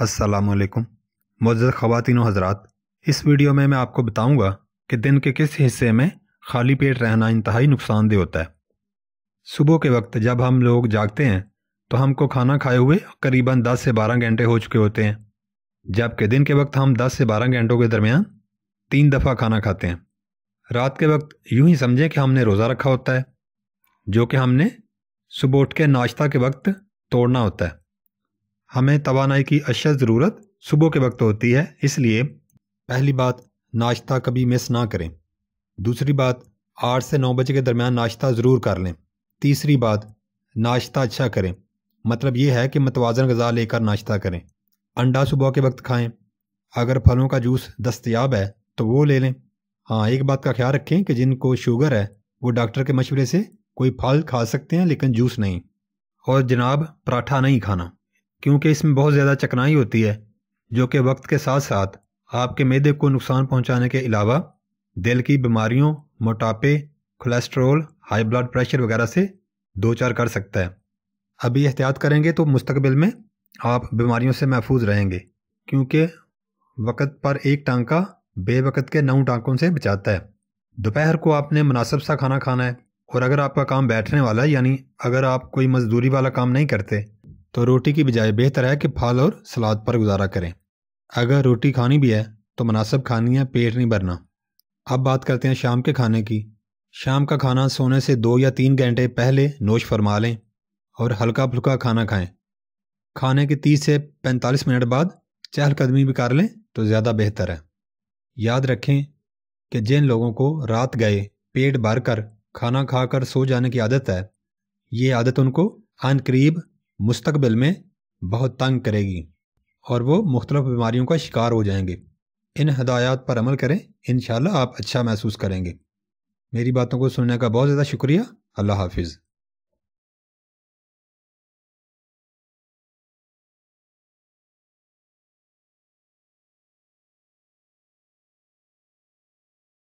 असलकुम मोज़ ख़वातिन हजरात इस वीडियो में मैं आपको बताऊंगा कि दिन के किस हिस्से में खाली पेट रहना इंतहाई नुकसानदेह होता है सुबह के वक्त जब हम लोग जागते हैं तो हमको खाना खाए हुए करीबन 10 से 12 घंटे हो चुके होते हैं जबकि दिन के वक्त हम 10 से 12 घंटों के दरमियान तीन दफ़ा खाना खाते हैं रात के वक्त यूँ ही समझें कि हमने रोज़ा रखा होता है जो कि हमने सुबह उठ के नाश्ता के वक्त तोड़ना होता है हमें तोानाई की अशद ज़रूरत सुबह के वक्त होती है इसलिए पहली बात नाश्ता कभी मिस ना करें दूसरी बात आठ से नौ बजे के दरमियान नाश्ता ज़रूर कर लें तीसरी बात नाश्ता अच्छा करें मतलब ये है कि मतवाजन गज़ा लेकर नाश्ता करें अंडा सुबह के वक्त खाएं अगर फलों का जूस दस्तियाब है तो वो ले लें हाँ एक बात का ख्याल रखें कि जिनको शुगर है वो डॉक्टर के मशवरे से कोई फल खा सकते हैं लेकिन जूस नहीं और जनाब पराठा नहीं खाना क्योंकि इसमें बहुत ज़्यादा चकनाई होती है जो कि वक्त के साथ साथ आपके मैदे को नुकसान पहुंचाने के अलावा दिल की बीमारियों मोटापे कोलेस्ट्रोल हाई ब्लड प्रेशर वगैरह से दो चार कर सकता है अभी एहतियात करेंगे तो मुस्तबिल में आप बीमारियों से महफूज रहेंगे क्योंकि वक़्त पर एक टांका बेवक़त के नौ टांकों से बचाता है दोपहर को आपने मुनासब सा खाना खाना है और अगर आपका काम बैठने वाला है यानी अगर आप कोई मजदूरी वाला काम नहीं करते तो रोटी की बजाय बेहतर है कि फल और सलाद पर गुजारा करें अगर रोटी खानी भी है तो मुनासब खानी है पेट नहीं भरना अब बात करते हैं शाम के खाने की शाम का खाना सोने से दो या तीन घंटे पहले नोश फरमा लें और हल्का फुल्का खाना खाएं खाने के तीस से पैंतालीस मिनट बाद चहलकदमी भी कर लें तो ज़्यादा बेहतर है याद रखें कि जिन लोगों को रात गए पेट भर कर खाना खाकर सो जाने की आदत है ये आदत उनको अनकरीब मुस्तबिल में बहुत तंग करेगी और वो मुख्तलफ़ बीमारियों का शिकार हो जाएंगे इन हदायत पर अमल करें इन आप अच्छा महसूस करेंगे मेरी बातों को सुनने का बहुत ज़्यादा शुक्रिया अल्लाह हाफिज़